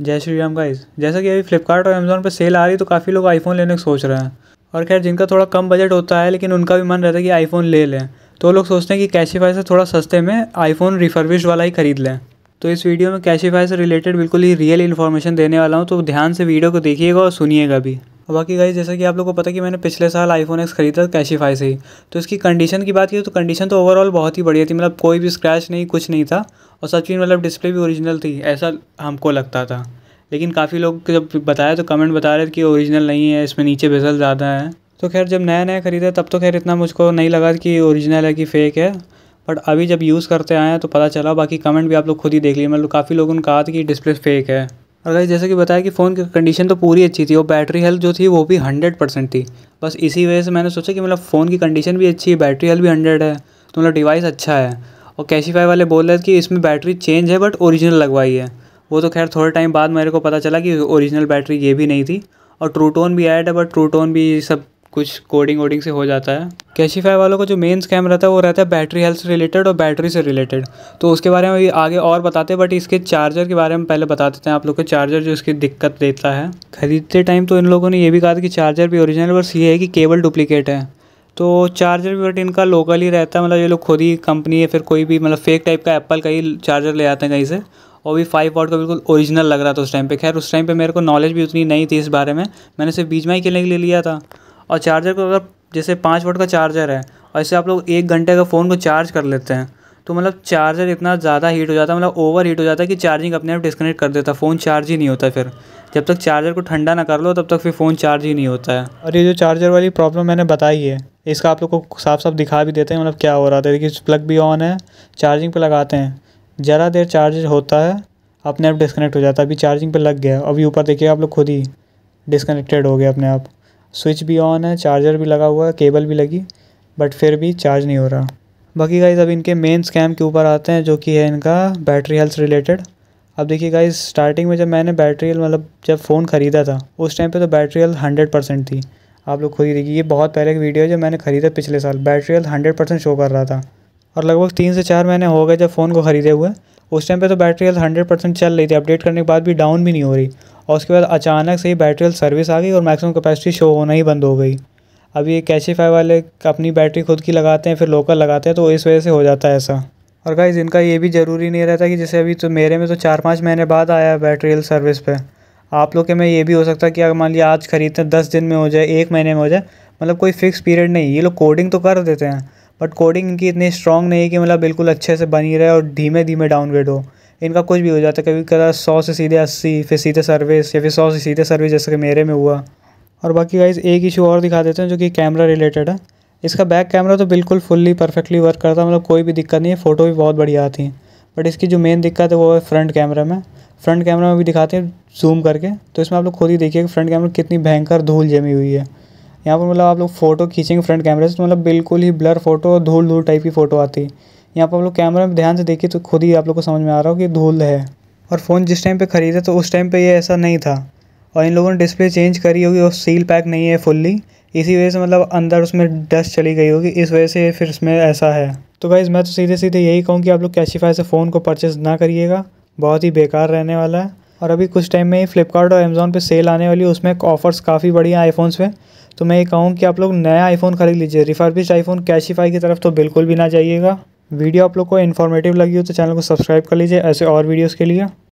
जय श्री राम गाइस जैसा कि अभी फ्लिपकार्ट और अमेज़ोन पर सेल आ रही तो काफ़ी लोग आईफ़ोन लेने की सोच रहे हैं और खैर जिनका थोड़ा कम बजट होता है लेकिन उनका भी मन रहता है कि आईफ़ोन ले लें तो लोग सोचते हैं कि कैशीफाई से थोड़ा सस्ते में आईफ़ोन रिफर्विश वाला ही खरीद लें तो इस वीडियो में कैशीफाई से रिलेटेड बिल्कुल ही रियल इन्फॉर्मेशन देने वाला हूँ तो ध्यान से वीडियो को देखिएगा और सुनिएगा भी बाकी गाइज जैसा कि आप लोगों को पता कि मैंने पिछले साल आईफोन एक्स खरीदा कैशीफाई से ही तो इसकी कंडीशन की बात की तो कंडीशन तो ओवरऑल बहुत ही बढ़िया थी मतलब कोई भी स्क्रैच नहीं कुछ नहीं था और सच में मतलब डिस्प्ले भी ओरिजिनल थी ऐसा हमको लगता था लेकिन काफ़ी लोग जब बताया तो कमेंट बता रहे थे कि ओरिजिनल नहीं है इसमें नीचे बेजल ज़्यादा है तो खैर जब नया नया ख़रीदा तब तो खैर इतना मुझको नहीं लगा कि ओरिजिनल है कि फ़ेक है बट अभी जब यूज़ करते आए हैं तो पता चला बाकी कमेंट भी आप लोग खुद ही देख लिए मतलब काफ़ी लोगों ने कहा था कि डिस्प्ले फेक है और गाइस जैसे कि बताया कि फ़ोन की कंडीशन तो पूरी अच्छी थी और बैटरी हेल्थ जो थी वो भी हंड्रेड परसेंट थी बस इसी वजह से मैंने सोचा कि मतलब फ़ोन की कंडीशन भी अच्छी है बैटरी हेल्थ भी हंड्रेड है तो मतलब डिवाइस अच्छा है और कैशीफाई वाले बोल रहे थे कि इसमें बैटरी चेंज है बट ओरिजिनल लगवाई है वो तो खैर थोड़े टाइम बाद मेरे को पता चला कि ओरिजिनल बैटरी ये भी नहीं थी और ट्रूटोन भी ऐड है बट ट्रूटोन भी सब कुछ कोडिंग वोडिंग से हो जाता है कैशीफाई वालों का जो मेन स्कैम रहता है वो रहता है बैटरी हेल्थ से रिलेटेड और बैटरी से रिलेटेड तो उसके बारे में आगे और बताते हैं बट इसके चार्जर के बारे में पहले बता देते हैं आप लोग को चार्जर जो इसकी दिक्कत देता है ख़रीदते टाइम तो इन लोगों ने ये भी कहा था कि चार्जर भी ओरिजिनल बस ये है कि केबल डुप्लीकेट है तो चार्जर भी बट इनका लोकल ही रहता है मतलब ये लोग खुद ही कंपनी या फिर कोई भी मतलब फेक टाइप का एप्पल का ही चार्जर ले आते हैं कहीं से और भी फाइव वॉट का बिल्कुल ओरिजिनल लग रहा था उस टाइम पे खैर उस टाइम पे मेरे को नॉलेज भी उतनी नहीं थी इस बारे में मैंने सिर्फ बीच में ही खेलने के लिए लिया था और चार्जर को अगर जैसे पाँच वोट का चार्जर है और इससे आप लोग एक घंटे का फ़ोन को चार्ज कर लेते हैं तो मतलब चार्जर इतना ज़्यादा हीट हो जाता है मतलब ओवर हीट हो जाता है कि चार्जिंग अपने आप डिस्कनेक्ट कर देता है फ़ोन चार्ज ही नहीं होता फिर जब तक चार्जर को ठंडा ना कर लो तब तक फिर फ़ोन चार्ज ही नहीं होता है और ये जो चार्जर वाली प्रॉब्लम मैंने बताई है इसका आप लोग को साफ साफ दिखा भी देते हैं मतलब क्या हो रहा था देखिए प्लग भी ऑन है चार्जिंग पर लगाते हैं ज़रा देर चार्ज होता है अपने आप डिस्कनेक्ट हो जाता है अभी चार्जिंग पर लग गया अभी ऊपर देखिए आप लोग खुद ही डिस्कनेक्टेड हो गया अपने आप स्विच भी ऑन है चार्जर भी लगा हुआ है केबल भी लगी बट फिर भी चार्ज नहीं हो रहा बाकी गाइज अब इनके मेन स्कैम के ऊपर आते हैं जो कि है इनका बैटरी हेल्थ रिलेटेड अब देखिए गाइज स्टार्टिंग में जब मैंने बैटरी मतलब जब फ़ोन ख़रीदा था उस टाइम पे तो बैटरी हेल्थ हंड्रेड परसेंट थी आप लोग खुद ही देखिए ये बहुत पहले की वीडियो है जो मैंने ख़रीदा पिछले साल battery health hundred percent show कर रहा था और लगभग तीन से चार महीने हो गए जब फ़ोन को ख़रीदे हुए उस टाइम पे तो बैटरी हेल्थ हंड्रेड परसेंट चल रही थी अपडेट करने के बाद भी डाउन भी नहीं हो रही और उसके बाद अचानक से ही बैटरी सर्विस आ गई और मैक्सिमम कैपेसिटी शो होना ही बंद हो गई अब ये कैशीफाई वाले अपनी बैटरी खुद की लगाते हैं फिर लोकल लगाते हैं तो इस वजह से हो जाता है ऐसा और गाइज इनका ये भी ज़रूरी नहीं रहता कि जैसे अभी तो मेरे में तो चार पाँच महीने बाद आया बैटरी सर्विस पे आप लोग के में ये भी हो सकता है कि अगर मान लिया आज ख़रीदते हैं दस दिन में हो जाए एक महीने में हो जाए मतलब कोई फिक्स पीरियड नहीं ये लोग कोडिंग तो कर देते हैं बट कोडिंग इनकी इतनी स्ट्रॉन्ग नहीं है कि मतलब बिल्कुल अच्छे से बनी रहे और धीमे धीमे डाउनग्रेड हो इनका कुछ भी हो जाता है कभी कदा सौ से सीधे अस्सी फिर सीधे सर्विस या फिर सौ से सीधे सर्विस जैसे कि मेरे में हुआ और बाकी गाइज एक इशू और दिखा देते हैं जो कि कैमरा रिलेटेड है इसका बैक कैमरा तो बिल्कुल फुल्ली परफेक्टली वर्क करता है मतलब कोई भी दिक्कत नहीं है फ़ोटो भी बहुत बढ़िया आती हैं बट इसकी जो मेन दिक्कत है वो है फ्रंट कैमरा में फ्रंट कैमरा में भी दिखाते हैं जूम करके तो इसमें आप लोग खुद ही देखिए कि फ्रंट कैमरा कितनी भयंकर धूल जमी हुई है यहाँ पर मतलब आप लोग फ़ोटो खींचेंगे फ्रंट कैमरे से तो मतलब बिल्कुल ही ब्लर फोटो और धूल धूल टाइप की फ़ोटो आती है यहाँ पर आप लोग कैमरा में ध्यान से देखिए तो खुद ही आप लोग को समझ में आ रहा हो कि धूल है और फ़ोन जिस टाइम पे ख़रीदा तो उस टाइम पे ये ऐसा नहीं था और इन लोगों ने डिस्प्ले चेंज करी होगी और सील पैक नहीं है फुल्ली इसी वजह से मतलब अंदर उसमें डस्ट चली गई होगी इस वजह से फिर उसमें ऐसा है तो भाई मैं तो सीधे सीधे यही कहूँ कि आप लोग कैशिफाई से फ़ोन को परचेज़ ना करिएगा बहुत ही बेकार रहने वाला है और अभी कुछ टाइम में ही फ्लिपकार्ट और अमेज़ोन पे सेल आने वाली है उसमें ऑफ़र्स काफ़ी बढ़िया हैं आईफोन्स पे तो मैं ये कहूँ कि आप लोग नया आईफोन ख़रीद लीजिए रिफर्बिश आईफोन कैशिफाई की तरफ तो बिल्कुल भी ना जाइएगा वीडियो आप लोग को इन्फॉर्मेटिव लगी हो तो चैनल को सब्सक्राइब कर लीजिए ऐसे और वीडियोस के लिए